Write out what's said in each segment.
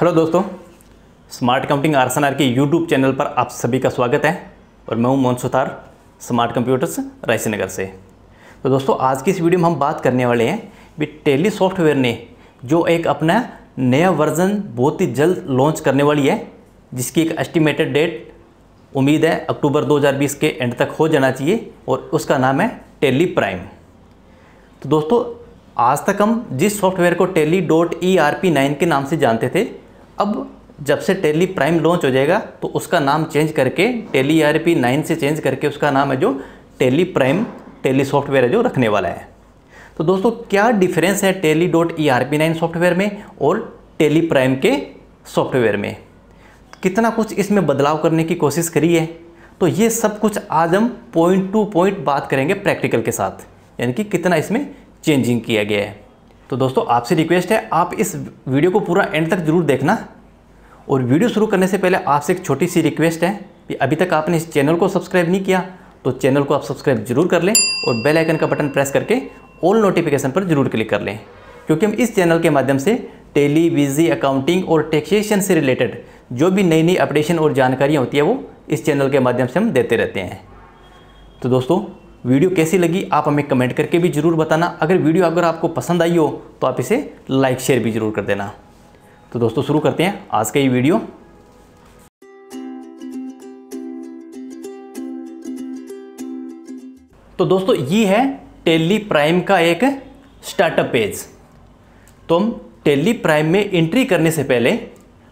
hello दोस्तों smart computing R K YouTube channel पर आप सभी का स्वागत है और मैं हूं मोहन सुथार स्मार्ट कंप्यूटर्स रायसीनगर से तो दोस्तों आज की इस वीडियो में हम बात करने वाले हैं भी टेली सॉफ्टवेयर ने जो एक अपना नया वर्जन बहुत ही जल्द लॉन्च करने वाली है जिसकी एक एस्टिमेटेड डेट उम्मीद है अक्टूबर 2020 के एंड तक हो जाना चाहिए और उसका नाम है टेली प्राइम तो दोस्तों आज तक हम जिस सॉफ्टवेयर को Tally dot E R P nine के नाम से जानते थे अब जब से टेली प्राइम लॉन्च हो जाएगा तो उसका नाम चेंज करके टेली आर पी नाइन से चेंज करके उसका नाम है जो टेली प्राइम टेली सॉफ्टवेयर है जो रखने वाला है तो दोस्तों क्या डिफरेंस है Tally dot E R P nine software में और टेली प्राइम के सॉफ्टवेयर में कितना कुछ इसमें बदलाव करने की कोशिश करी है तो ये सब कुछ आज हम पॉइंट टू पॉइंट बात करेंगे प्रैक्टिकल के साथ यानी कि कितना इसमें चेंजिंग किया गया है तो दोस्तों आपसे रिक्वेस्ट है आप इस वीडियो को पूरा एंड तक जरूर देखना और वीडियो शुरू करने से पहले आपसे एक छोटी सी रिक्वेस्ट है कि अभी तक आपने इस चैनल को सब्सक्राइब नहीं किया तो चैनल को आप सब्सक्राइब जरूर कर लें और बेल आइकन का बटन प्रेस करके ऑल नोटिफिकेशन पर जरूर क्लिक कर लें क्योंकि हम इस चैनल के माध्यम से टेलीविजी अकाउंटिंग और टैक्सेशन से रिलेटेड जो भी नई नई अपडेशन और जानकारियाँ होती है वो इस चैनल के माध्यम से हम देते रहते हैं तो दोस्तों वीडियो कैसी लगी आप हमें कमेंट करके भी ज़रूर बताना अगर वीडियो अगर आपको पसंद आई हो तो आप इसे लाइक शेयर भी ज़रूर कर देना तो दोस्तों शुरू करते हैं आज का ये वीडियो तो दोस्तों ये है टेली प्राइम का एक स्टार्टअप पेज तो हम टेली प्राइम में एंट्री करने से पहले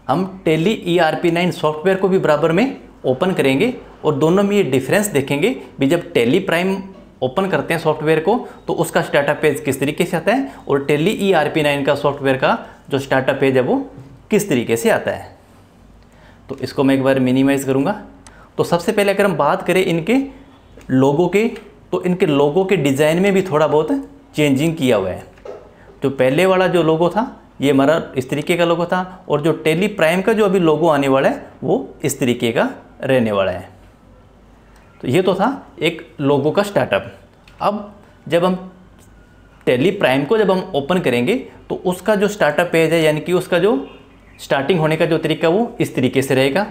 हम Tally E R P nine software को भी बराबर में ओपन करेंगे और दोनों में ये डिफरेंस देखेंगे भी जब टेली प्राइम ओपन करते हैं सॉफ्टवेयर को तो उसका स्टार्टअप पेज किस तरीके से आता है और Tally E R P nine का सॉफ्टवेयर का जो स्टार्टअप पेज है वो किस तरीके से आता है तो इसको मैं एक बार मिनिमाइज़ करूँगा तो सबसे पहले अगर हम बात करें इनके लोगों के तो इनके लोगों के डिज़ाइन में भी थोड़ा बहुत चेंजिंग किया हुआ है जो पहले वाला जो लोगो था ये हमारा इस तरीके का लोगो था और जो टेली प्राइम का जो अभी लोगो आने वाला है वो इस तरीके का रहने वाला है तो ये तो था एक लोगों का स्टार्टअप अब जब हम टेली प्राइम को जब हम ओपन करेंगे तो उसका जो स्टार्टअप पेज है यानी कि उसका जो स्टार्टिंग होने का जो तरीका वो इस तरीके से रहेगा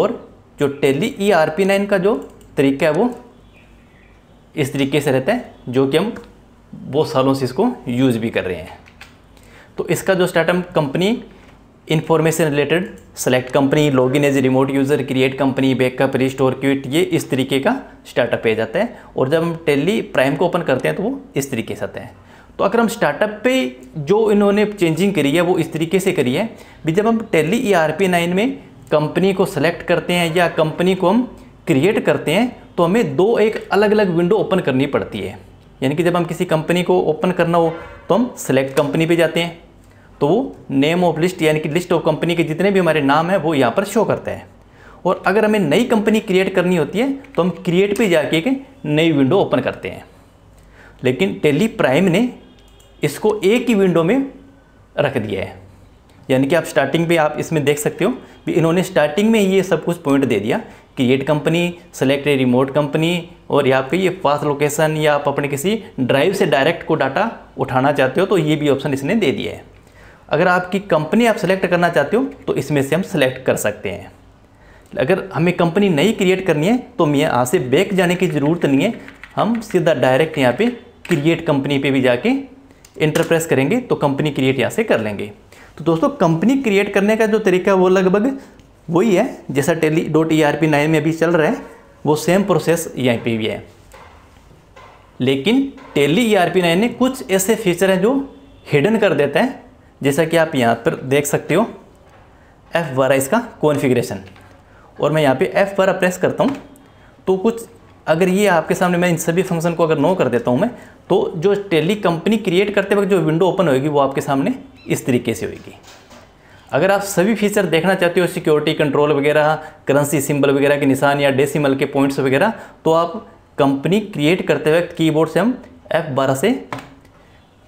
और जो Tally E R P nine का जो तरीका है वो इस तरीके से रहता है जो कि हम बहुत सालों से इसको यूज़ भी कर रहे हैं तो इसका जो startup company information related select company log in as remote user create company backup restore quit ये इस तरीके का स्टार्टअप पेज आता है और जब हम टेली प्राइम को ओपन करते हैं तो वो इस तरीके से आते हैं तो अगर हम स्टार्टअप पे जो इन्होंने चेंजिंग करी है वो इस तरीके से करी है भी जब हम Tally E R P nine में कंपनी को सेलेक्ट करते हैं या कंपनी को हम क्रिएट करते हैं तो हमें दो एक अलग अलग विंडो ओपन करनी पड़ती है यानी कि जब हम किसी कंपनी को ओपन करना हो तो हम सेलेक्ट कंपनी पे जाते हैं तो वो नेम ऑफ लिस्ट यानी कि लिस्ट ऑफ कंपनी के जितने भी हमारे नाम हैं वो यहाँ पर शो करते हैं और अगर हमें नई कंपनी क्रिएट करनी होती है तो हम क्रिएट पे जाके एक नई विंडो ओपन करते हैं लेकिन टेली प्राइम ने इसको एक ही विंडो में रख दिया है यानी कि आप स्टार्टिंग पे आप इसमें देख सकते हो भी इन्होंने स्टार्टिंग में ये सब कुछ पॉइंट दे दिया create company select remote company और यहाँ पे ये फास्ट लोकेशन या आप अपने किसी ड्राइव से डायरेक्ट को डाटा उठाना चाहते हो तो ये भी ऑप्शन इसने दे दिया है अगर आपकी कंपनी आप सेलेक्ट करना चाहते हो तो इसमें से हम सेलेक्ट कर सकते हैं अगर हमें कंपनी नई क्रिएट करनी है तो हम यहाँ से बैक जाने की ज़रूरत नहीं है हम सीधा डायरेक्ट यहाँ पे क्रिएट कंपनी पे भी जाके इंटरप्रेस करेंगे तो कंपनी क्रिएट यहाँ से कर लेंगे तो दोस्तों कंपनी क्रिएट करने का जो तरीका वो लगभग वही है जैसा Tally dot E R P nine में अभी चल रहा है वो सेम प्रोसेस यहाँ पे भी है लेकिन Tally E R P nine ने कुछ ऐसे फीचर हैं जो हिडन कर देता है जैसा कि आप यहाँ पर देख सकते हो एफ़ बारह इसका कॉन्फ़िगरेशन और मैं यहाँ पे एफ़ बारह प्रेस करता हूँ तो कुछ अगर ये आपके सामने मैं इन सभी फंक्शन को अगर नो कर देता हूँ मैं तो जो टेली कंपनी क्रिएट करते वक्त जो विंडो ओपन होगी वो आपके सामने इस तरीके से होगी अगर आप सभी फीचर देखना चाहते हो सिक्योरिटी कंट्रोल वगैरह करेंसी सिंबल वगैरह के निशान या डेसिमल के पॉइंट्स वगैरह तो आप कंपनी क्रिएट करते वक्त कीबोर्ड से हम F12 से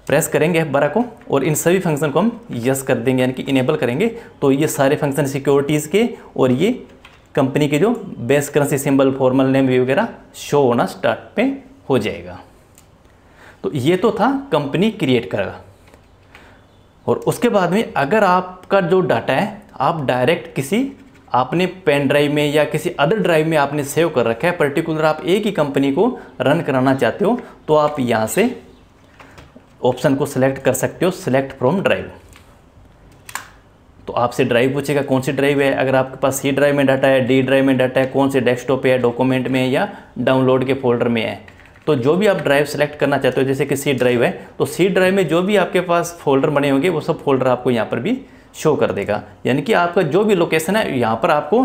प्रेस करेंगे बारह को और इन सभी फंक्शन को हम यस कर देंगे यानी कि इनेबल करेंगे तो ये सारे फंक्शन सिक्योरिटीज़ के और ये कंपनी के जो base currency symbol formal name वगैरह शो होना स्टार्ट में हो जाएगा तो ये तो था कंपनी क्रिएट करेगा और उसके बाद में अगर आपका जो डाटा है आप डायरेक्ट किसी आपने पेन ड्राइव में या किसी अदर ड्राइव में आपने सेव कर रखा है पर्टिकुलर आप एक ही कंपनी को रन कराना चाहते हो तो आप यहाँ से ऑप्शन को सिलेक्ट कर सकते हो सिलेक्ट फ्रॉम ड्राइव तो आपसे ड्राइव पूछेगा कौन सी ड्राइव है अगर आपके पास सी ड्राइव में डाटा है डी ड्राइव में डाटा है कौन से डेस्कटॉप है डॉक्यूमेंट में है या डाउनलोड के फोल्डर में है तो जो भी आप ड्राइव सेलेक्ट करना चाहते हो जैसे कि सी ड्राइव है तो सी ड्राइव में जो भी आपके पास फोल्डर बने होंगे वो सब फोल्डर आपको यहाँ पर भी शो कर देगा यानी कि आपका जो भी लोकेशन है यहाँ पर आपको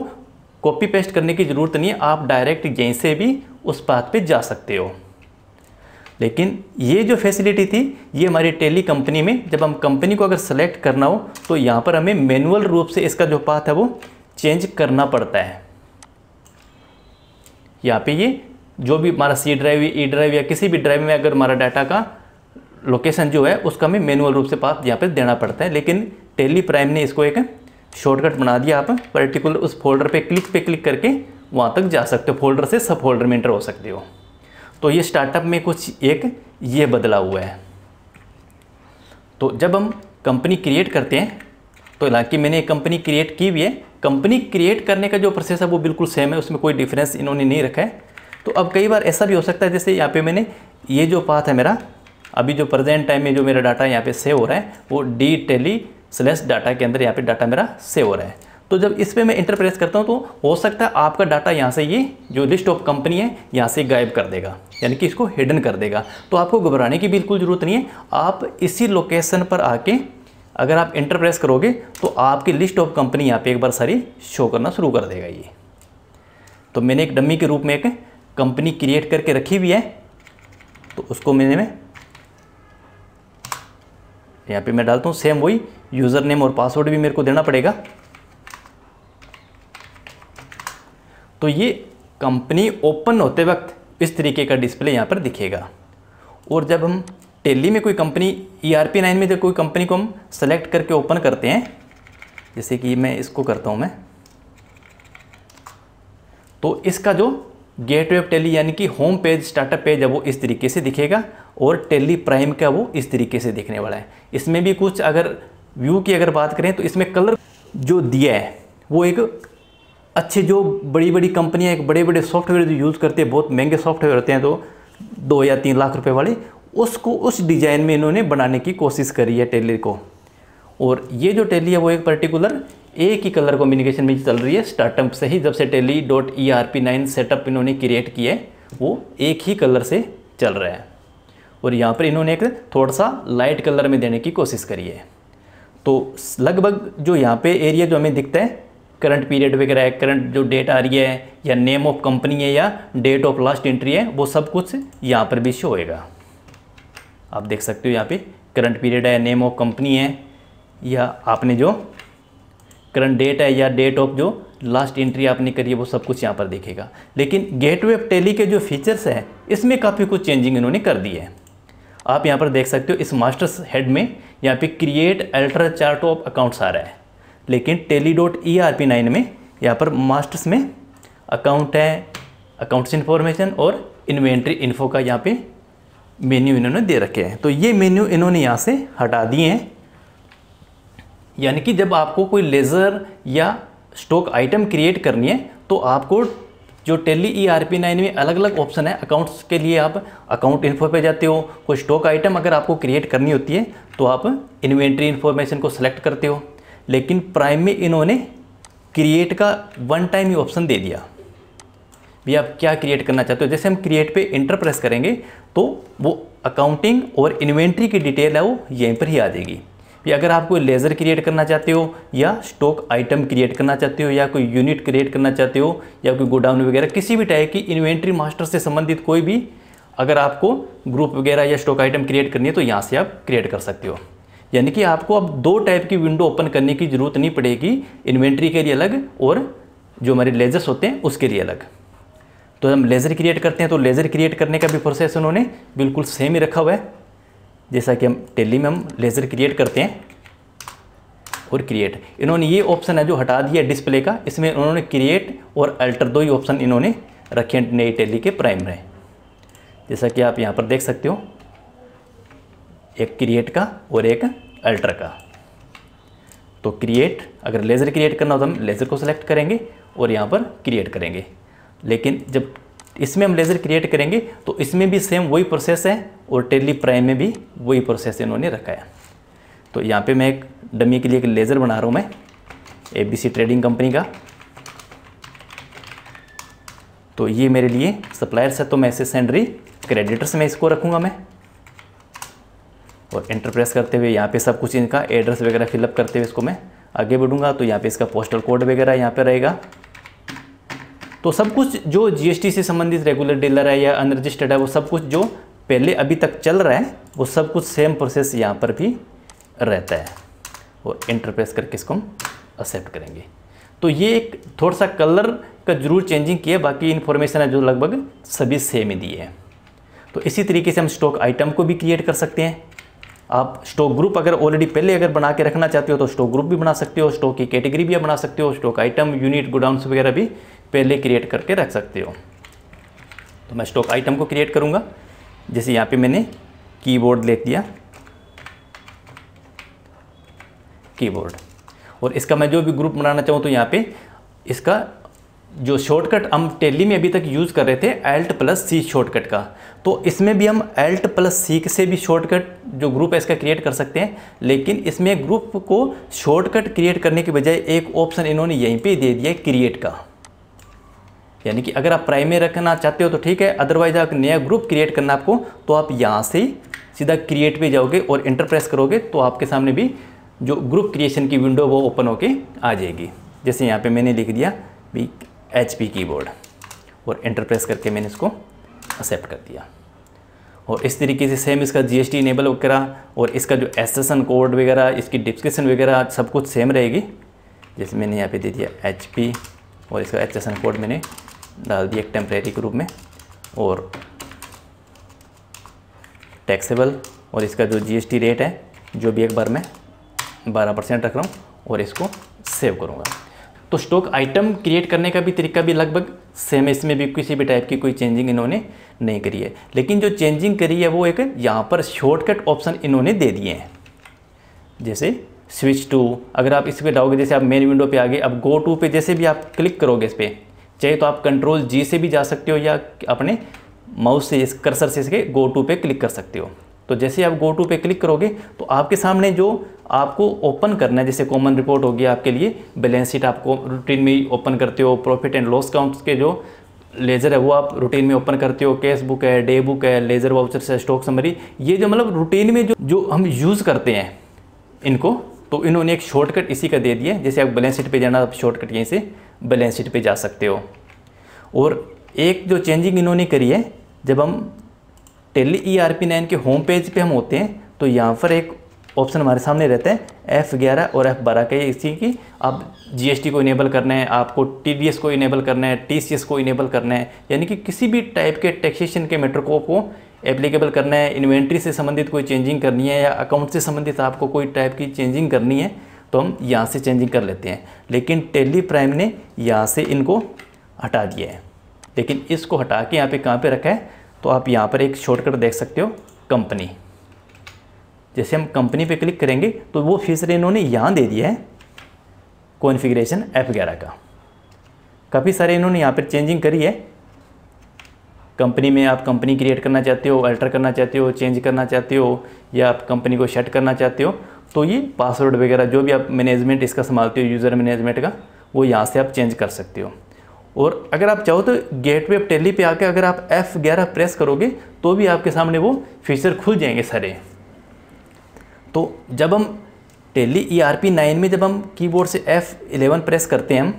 कॉपी पेस्ट करने की ज़रूरत नहीं है आप डायरेक्ट यहीं से भी उस पाथ पे जा सकते हो लेकिन ये जो फैसिलिटी थी ये हमारी टेली कंपनी में जब हम कंपनी को अगर सेलेक्ट करना हो तो यहाँ पर हमें मैनुअल रूप से इसका जो पाथ है वो चेंज करना पड़ता है यहाँ पे ये जो भी हमारा सी ड्राइव ई ड्राइव या किसी भी ड्राइव में अगर हमारा डाटा का लोकेशन जो है उसका हमें मैनुअल रूप से पाथ यहाँ पर देना पड़ता है लेकिन टेली प्राइम ने इसको एक शॉर्टकट बना दिया आप पर्टिकुलर उस फोल्डर पर क्लिक पे क्लिक करके वहाँ तक जा सकते हो फोल्डर से सब फोल्डर में इंटर हो सकते हो तो ये स्टार्टअप में कुछ एक ये बदला हुआ है तो जब हम कंपनी क्रिएट करते हैं तो हालांकि मैंने कंपनी क्रिएट की भी है कंपनी क्रिएट करने का जो प्रोसेस है वो बिल्कुल सेम है उसमें कोई डिफरेंस इन्होंने नहीं रखा है तो अब कई बार ऐसा भी हो सकता है जैसे यहाँ पे मैंने ये जो पाथ है मेरा अभी जो प्रेजेंट टाइम में जो मेरा डाटा यहाँ पे सेव हो रहा है वो डी टेली स्लैश डाटा के अंदर यहाँ पे डाटा मेरा सेव हो रहा है तो जब इस पर मैं इंटर प्रेस करता हूँ तो हो सकता है आपका डाटा यहाँ से ये जो लिस्ट ऑफ कंपनी है यहाँ से गायब कर देगा यानी कि इसको हिडन कर देगा तो आपको घबराने की बिल्कुल ज़रूरत नहीं है आप इसी लोकेशन पर आके अगर आप इंटर प्रेस करोगे तो आपकी लिस्ट ऑफ कंपनी यहाँ पर एक बार सारी शो करना शुरू कर देगा ये तो मैंने एक डमी के रूप में एक कंपनी क्रिएट करके रखी हुई है तो उसको मैंने मैं यहाँ पे मैं डालता हूँ सेम वही यूज़र नेम और पासवर्ड भी मेरे को देना पड़ेगा तो ये कंपनी ओपन होते वक्त इस तरीके का डिस्प्ले यहाँ पर दिखेगा और जब हम टेली में कोई company E R P nine में जब कोई कंपनी को हम सेलेक्ट करके ओपन करते हैं जैसे कि मैं इसको करता हूँ मैं तो इसका जो गेट वे ऑफ टेली यानी कि होम पेज स्टार्टअप पेज है वो इस तरीके से दिखेगा और टेली प्राइम का वो इस तरीके से दिखने वाला है इसमें भी कुछ अगर व्यू की अगर बात करें तो इसमें कलर जो दिया है वो एक अच्छे जो बड़ी बड़ी कंपनियाँ एक बड़े बड़े सॉफ्टवेयर जो यूज़ करते हैं बहुत महंगे सॉफ्टवेयर होते हैं तो दो या तीन लाख रुपए वाले उसको उस डिज़ाइन में इन्होंने बनाने की कोशिश करी है टेली को और ये जो टेली है वो एक पर्टिकुलर एक ही कलर कॉम्बिनेशन में चल रही है स्टार्टअप से ही जब से Tally dot E R P nine setup इन्होंने क्रिएट किया है वो एक ही कलर से चल रहा है और यहाँ पर इन्होंने एक थोड़ा सा लाइट कलर में देने की कोशिश करी है तो लगभग जो यहाँ पे एरिया जो हमें दिखता है करंट पीरियड वगैरह है करंट जो डेट आ रही है या नेम ऑफ कंपनी है या डेट ऑफ लास्ट एंट्री है वो सब कुछ यहाँ पर भी शो होएगा आप देख सकते हो यहाँ पे करंट पीरियड है नेम ऑफ कंपनी है या आपने जो करंट डेट है या डेट ऑफ जो लास्ट एंट्री आपने करी है वो सब कुछ यहाँ पर देखेगा लेकिन गेट वे टेली के जो फीचर्स हैं इसमें काफ़ी कुछ चेंजिंग इन्होंने कर दी है आप यहाँ पर देख सकते हो इस मास्टर्स हेड में यहाँ पे create alter chart of accounts आ रहा है लेकिन Tally dot E R P nine में यहाँ पर मास्टर्स में अकाउंट है अकाउंट्स इन्फॉर्मेशन और इन्वेंट्री इन्फो का यहाँ पे मेन्यू इन्होंने दे रखे हैं तो ये मेन्यू इन्होंने यहाँ से हटा दिए हैं यानी कि जब आपको कोई लेज़र या स्टॉक आइटम क्रिएट करनी है तो आपको जो Tally E R P nine में अलग अलग ऑप्शन है अकाउंट्स के लिए आप अकाउंट इन्फो पे जाते हो कोई स्टॉक आइटम अगर आपको क्रिएट करनी होती है तो आप इन्वेंट्री इन्फॉर्मेशन को सेलेक्ट करते हो लेकिन प्राइम में इन्होंने क्रिएट का वन टाइम ही ऑप्शन दे दिया भी आप क्या क्रिएट करना चाहते हो जैसे हम क्रिएट पे इंटर प्रेस करेंगे तो वो अकाउंटिंग और इन्वेंट्री की डिटेल है वो यहीं पर ही आ जाएगी भी अगर आप कोई लेज़र क्रिएट करना चाहते हो या स्टॉक आइटम क्रिएट करना चाहते हो या कोई यूनिट क्रिएट करना चाहते हो या कोई गोडाउन वगैरह किसी भी टाइप की इन्वेंट्री मास्टर से संबंधित कोई भी अगर आपको ग्रुप वगैरह या स्टॉक आइटम क्रिएट करनी है तो यहाँ से आप क्रिएट कर सकते हो यानी कि आपको अब दो टाइप की विंडो ओपन करने की ज़रूरत नहीं पड़ेगी इन्वेंट्री के लिए अलग और जो हमारे लेजर्स होते हैं उसके लिए अलग तो हम लेज़र क्रिएट करते हैं तो लेज़र क्रिएट करने का भी प्रोसेस उन्होंने बिल्कुल सेम ही रखा हुआ है जैसा कि हम टेली में हम लेज़र क्रिएट करते हैं और क्रिएट इन्होंने ये ऑप्शन है जो हटा दिया डिस्प्ले का इसमें उन्होंने क्रिएट और अल्टर दो ही ऑप्शन इन्होंने रखे हैं नई टेली के प्राइम में जैसा कि आप यहाँ पर देख सकते हो एक क्रिएट का और एक अल्ट्रा का तो क्रिएट अगर लेज़र क्रिएट करना हो तो हम लेज़र को सिलेक्ट करेंगे और यहाँ पर क्रिएट करेंगे लेकिन जब इसमें हम लेज़र क्रिएट करेंगे तो इसमें भी सेम वही प्रोसेस है और टेली प्राइम में भी वही प्रोसेस इन्होंने रखा है तो यहाँ पे मैं एक डमी के लिए एक लेज़र बना रहा हूँ मैं एबीसी ट्रेडिंग कंपनी का तो ये मेरे लिए सप्लायर्स है तो मैं इसे सेंडरी क्रेडिटर्स में इसको रखूँगा मैं और एंटर प्रेस करते हुए यहाँ पे सब कुछ इनका एड्रेस वगैरह फिलअप करते हुए इसको मैं आगे बढ़ूँगा तो यहाँ पे इसका पोस्टल कोड वगैरह यहाँ पे रहेगा तो सब कुछ जो जीएसटी से संबंधित रेगुलर डीलर है या अनरजिस्टर्ड है वो सब कुछ जो पहले अभी तक चल रहा है वो सब कुछ सेम प्रोसेस यहाँ पर भी रहता है और एंटर प्रेस करके इसको हम एक्सेप्ट करेंगे तो ये एक थोड़ा सा कलर का जरूर चेंजिंग किया बाकी इन्फॉर्मेशन है जो लगभग सभी सेम ही दिए है तो इसी तरीके से हम स्टॉक आइटम को भी क्रिएट कर सकते हैं आप स्टॉक ग्रुप अगर ऑलरेडी पहले अगर बना के रखना चाहते हो तो स्टॉक ग्रुप भी बना सकते हो स्टॉक की कैटेगरी भी बना सकते हो स्टॉक आइटम यूनिट गोडाउन वगैरह भी पहले क्रिएट करके रख सकते हो तो मैं स्टॉक आइटम को क्रिएट करूँगा जैसे यहाँ पे मैंने कीबोर्ड ले दिया कीबोर्ड और इसका मैं जो भी ग्रुप बनाना चाहूँ तो यहाँ पे इसका जो शॉर्टकट हम टेली में अभी तक यूज़ कर रहे थे एल्ट प्लस सी शॉर्टकट का तो इसमें भी हम एल्ट प्लस सी से भी शॉर्टकट जो ग्रुप है इसका क्रिएट कर सकते हैं लेकिन इसमें ग्रुप को शॉर्टकट क्रिएट करने के बजाय एक ऑप्शन इन्होंने यहीं पे दे दिया क्रिएट का यानी कि अगर आप प्राइम में रखना चाहते हो तो ठीक है अदरवाइज आप नया ग्रुप क्रिएट करना आपको तो आप यहाँ से सीधा क्रिएट पर जाओगे और इंटरप्रेस करोगे तो आपके सामने भी जो ग्रुप क्रिएशन की विंडो वो ओपन होकर आ जाएगी जैसे यहाँ पर मैंने लिख दिया भी एच पी कीबोर्ड और इंटरप्रेस प्रेस करके मैंने इसको एक्सेप्ट कर दिया और इस तरीके से सेम इसका जीएसटी इनेबल वगैरह और इसका जो एसेसन कोड वगैरह इसकी डिस्क्रिप्शन वगैरह सब कुछ सेम रहेगी जैसे मैंने यहाँ पे दे दिया एच पी और इसका एसेसन कोड मैंने डाल दिया एक टेम्परेरी के रूप में और टैक्सेबल और इसका जो जीएसटी रेट है जो भी एक बार मैं बारह परसेंट रख रहा हूँ और इसको सेव करूँगा तो स्टॉक आइटम क्रिएट करने का भी तरीका भी लगभग सेम है इसमें भी किसी भी टाइप की कोई चेंजिंग इन्होंने नहीं करी है लेकिन जो चेंजिंग करी है वो एक यहाँ पर शॉर्टकट ऑप्शन इन्होंने दे दिए हैं जैसे स्विच टू अगर आप इस पर डाओगे जैसे आप मेन विंडो पे आ गए अब गो टू पे जैसे भी आप क्लिक करोगे इस पर चाहे तो आप कंट्रोल जी से भी जा सकते हो या अपने माउस से इस कर्सर से इसके गो टू पे क्लिक कर सकते हो तो जैसे आप गो टू पे क्लिक करोगे तो आपके सामने जो आपको ओपन करना है जैसे कॉमन रिपोर्ट होगी आपके लिए बैलेंस शीट आपको रूटीन में ओपन करते हो प्रॉफिट एंड लॉस काउंट के जो लेज़र है वो आप रूटीन में ओपन करते हो कैश बुक है डे बुक है लेज़र वाउचर से स्टॉक समरी ये जो मतलब रूटीन में जो जो हम यूज़ करते हैं इनको तो इन्होंने एक शॉर्टकट इसी का दे दिया जैसे आप बैलेंस शीट पर जाना आप शॉर्टकट यहीं से बैलेंस शीट पर जा सकते हो और एक जो चेंजिंग इन्होंने करी है जब हम Tally E R P nine के होम पेज पे हम होते हैं तो यहाँ पर एक ऑप्शन हमारे सामने रहता है एफ़ ग्यारह और एफ़ बारह का ये इसी की आप जीएसटी को इनेबल करना है आपको टीडीएस को इनेबल करना है टीसीएस को इनेबल करना है यानी कि किसी भी टाइप के टैक्सेशन के मेटर को आपको एप्लीकेबल करना है इन्वेंट्री से संबंधित कोई चेंजिंग करनी है या अकाउंट से संबंधित आपको कोई टाइप की चेंजिंग करनी है तो हम यहाँ से चेंजिंग कर लेते हैं लेकिन टेली प्राइम ने यहाँ से इनको हटा दिया है लेकिन इसको हटा के यहाँ पे कहाँ पे रखा है तो आप यहाँ पर एक शॉर्टकट देख सकते हो कंपनी जैसे हम कंपनी पे क्लिक करेंगे तो वो फीचर इन्होंने यहाँ दे दिया है कॉन्फ़िगरेशन ऐप वगैरह का काफ़ी सारे इन्होंने यहाँ पर चेंजिंग करी है कंपनी में आप कंपनी क्रिएट करना चाहते हो अल्टर करना चाहते हो चेंज करना चाहते हो या आप कंपनी को शट करना चाहते हो तो ये पासवर्ड वगैरह जो भी आप मैनेजमेंट इसका संभालते हो यूज़र मैनेजमेंट का वो यहाँ से आप चेंज कर सकते हो और अगर आप चाहो तो गेटवे ऑफ टेली पे आकर अगर आप F11 प्रेस करोगे तो भी आपके सामने वो फीचर खुल जाएंगे सारे तो जब हम Tally E R P nine में जब हम कीबोर्ड से एफ़ एलेवन प्रेस करते हैं हम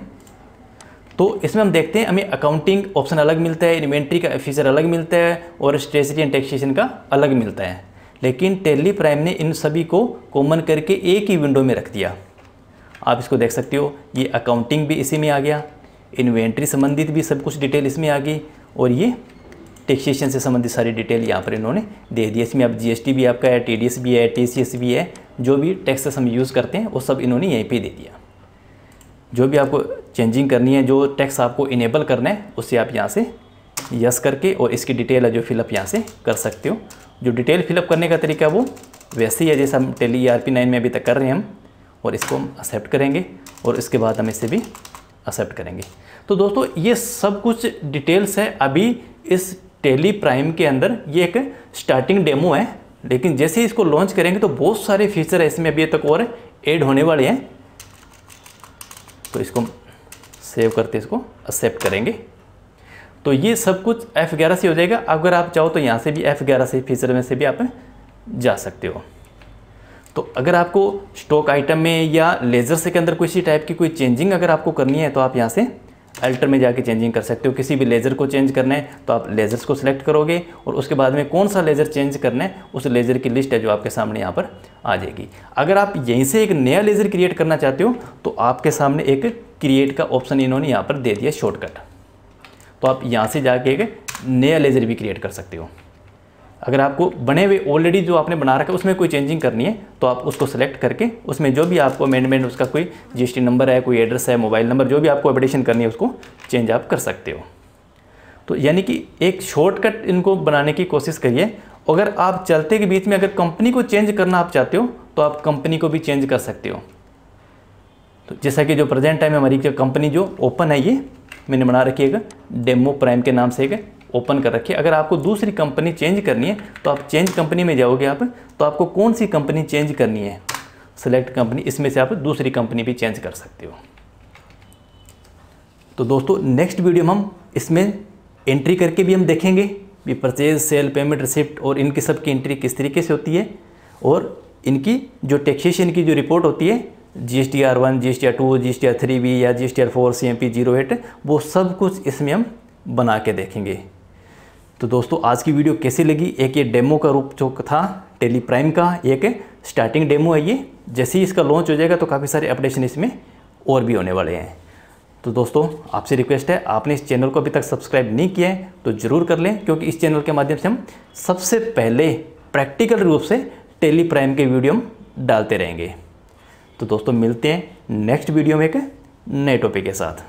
तो इसमें हम देखते हैं हमें अकाउंटिंग ऑप्शन अलग मिलता है इन्वेंट्री का फीचर अलग मिलता है और स्ट्रेसरी एंड टैक्सीशन का अलग मिलता है लेकिन टेली प्राइम ने इन सभी को कॉमन करके एक ही विंडो में रख दिया आप इसको देख सकते हो ये अकाउंटिंग भी इसी में आ गया इन्वेंट्री संबंधित भी सब कुछ डिटेल इसमें आ गई और ये टैक्सेशन से संबंधित सारी डिटेल यहाँ पर इन्होंने दे दी इसमें आप जीएसटी भी आपका है टीडीएस भी है टीसीएस भी है जो भी टैक्सेस हम यूज़ करते हैं वो सब इन्होंने यहीं पे दे दिया जो भी आपको चेंजिंग करनी है जो टैक्स आपको इनेबल करना है उससे आप यहाँ से यस करके और इसकी डिटेल है जो फिलअप यहाँ से कर सकते हो जो डिटेल फिलअप करने का तरीका वो वैसे ही है जैसे हम Tally E R P nine में अभी तक कर रहे हैं हम और इसको हम एक्सेप्ट करेंगे और इसके बाद हम इसे भी एक्सेप्ट करेंगे तो दोस्तों ये सब कुछ डिटेल्स है अभी इस टेली प्राइम के अंदर ये एक स्टार्टिंग डेमो है लेकिन जैसे ही इसको लॉन्च करेंगे तो बहुत सारे फीचर है इसमें अभी तक और ऐड होने वाले हैं तो इसको सेव करते इसको एक्सेप्ट करेंगे तो ये सब कुछ F11 से हो जाएगा अगर आप चाहो तो यहाँ से भी F11 से फीचर में से भी आप जा सकते हो तो अगर आपको स्टॉक आइटम में या लेज़र से के अंदर किसी टाइप की कोई चेंजिंग अगर आपको करनी है तो आप यहाँ से अल्टर में जाके चेंजिंग कर सकते हो किसी भी लेज़र को चेंज करना है तो आप लेज़र्स को सिलेक्ट करोगे और उसके बाद में कौन सा लेज़र चेंज करना है उस लेज़र की लिस्ट है जो आपके सामने यहाँ पर आ जाएगी अगर आप यहीं से एक नया लेज़र क्रिएट करना चाहते हो तो आपके सामने एक क्रिएट का ऑप्शन इन्होंने यहाँ पर दे दिया शॉर्टकट तो आप यहाँ से जाके एक नया लेज़र भी क्रिएट कर सकते हो अगर आपको बने हुए ऑलरेडी जो आपने बना रखा है उसमें कोई चेंजिंग करनी है तो आप उसको सेलेक्ट करके उसमें जो भी आपको अमेंडमेंट उसका कोई जी नंबर है कोई एड्रेस है मोबाइल नंबर जो भी आपको अपडेशन करनी है उसको चेंज आप कर सकते हो तो यानी कि एक शॉर्टकट इनको बनाने की कोशिश करिए अगर आप चलते के बीच में अगर कंपनी को चेंज करना आप चाहते हो तो आप कंपनी को भी चेंज कर सकते हो तो जैसा कि जो प्रेजेंट टाइम हमारी कंपनी जो ओपन है ये मैंने बना रखी है डेमो प्राइम के नाम से एक ओपन कर रखी है अगर आपको दूसरी कंपनी चेंज करनी है तो आप चेंज कंपनी में जाओगे आप तो आपको कौन सी कंपनी चेंज करनी है सेलेक्ट कंपनी इसमें से आप दूसरी कंपनी भी चेंज कर सकते हो तो दोस्तों नेक्स्ट वीडियो में हम इसमें एंट्री करके भी हम देखेंगे भी परचेज सेल पेमेंट रिसिप्ट और इनकी सब की एंट्री किस तरीके से होती है और इनकी जो टैक्सेशन की जो रिपोर्ट होती है G S T R one G S T R two G S T R three B या G S T R four C M P zero eight वो सब कुछ इसमें हम बना के देखेंगे तो दोस्तों आज की वीडियो कैसी लगी एक ये डेमो का रूप जो था टेली प्राइम का एक स्टार्टिंग डेमो है ये जैसे ही इसका लॉन्च हो जाएगा तो काफ़ी सारे अपडेशन इसमें और भी होने वाले हैं तो दोस्तों आपसे रिक्वेस्ट है आपने इस चैनल को अभी तक सब्सक्राइब नहीं किया है तो ज़रूर कर लें क्योंकि इस चैनल के माध्यम से हम सबसे पहले प्रैक्टिकल रूप से टेली प्राइम के वीडियो हम डालते रहेंगे तो दोस्तों मिलते हैं नेक्स्ट वीडियो में एक नए टॉपिक के साथ